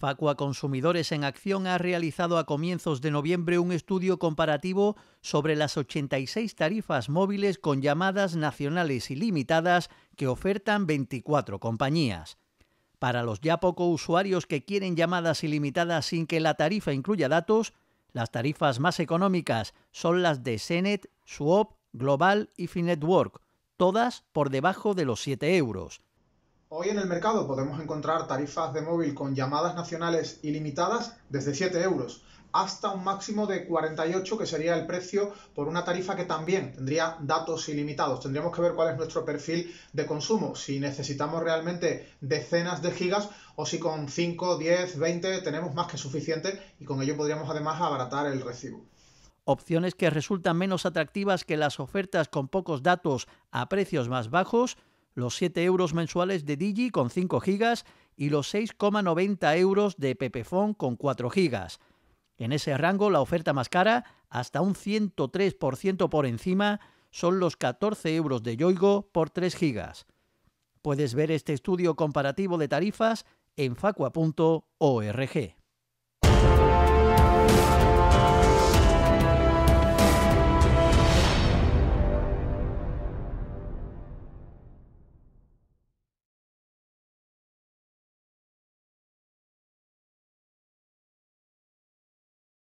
Facua Consumidores en Acción ha realizado a comienzos de noviembre un estudio comparativo sobre las 86 tarifas móviles con llamadas nacionales ilimitadas que ofertan 24 compañías. Para los ya poco usuarios que quieren llamadas ilimitadas sin que la tarifa incluya datos, las tarifas más económicas son las de Senet, Swap, Global y Finetwork, todas por debajo de los 7 euros. Hoy en el mercado podemos encontrar tarifas de móvil con llamadas nacionales ilimitadas desde 7 euros hasta un máximo de 48 que sería el precio por una tarifa que también tendría datos ilimitados. Tendríamos que ver cuál es nuestro perfil de consumo, si necesitamos realmente decenas de gigas o si con 5, 10, 20 tenemos más que suficiente y con ello podríamos además abaratar el recibo opciones que resultan menos atractivas que las ofertas con pocos datos a precios más bajos los 7 euros mensuales de Digi con 5 gigas y los 6,90 euros de Pepefon con 4 gigas. En ese rango la oferta más cara, hasta un 103% por encima, son los 14 euros de Yoigo por 3 gigas. Puedes ver este estudio comparativo de tarifas en facua.org.